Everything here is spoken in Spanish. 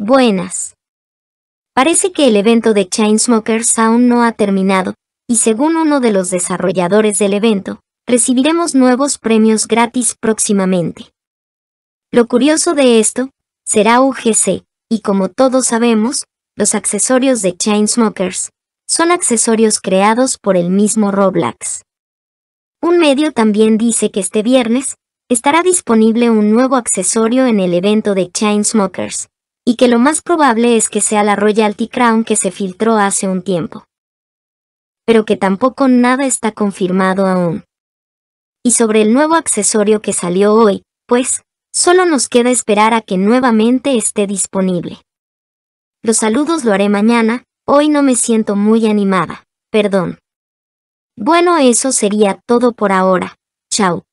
Buenas. Parece que el evento de Chain Chainsmokers aún no ha terminado, y según uno de los desarrolladores del evento, recibiremos nuevos premios gratis próximamente. Lo curioso de esto, será UGC, y como todos sabemos, los accesorios de Smokers son accesorios creados por el mismo Roblox. Un medio también dice que este viernes estará disponible un nuevo accesorio en el evento de Smokers y que lo más probable es que sea la Royalty Crown que se filtró hace un tiempo. Pero que tampoco nada está confirmado aún. Y sobre el nuevo accesorio que salió hoy, pues, solo nos queda esperar a que nuevamente esté disponible. Los saludos lo haré mañana, hoy no me siento muy animada, perdón. Bueno, eso sería todo por ahora. Chao.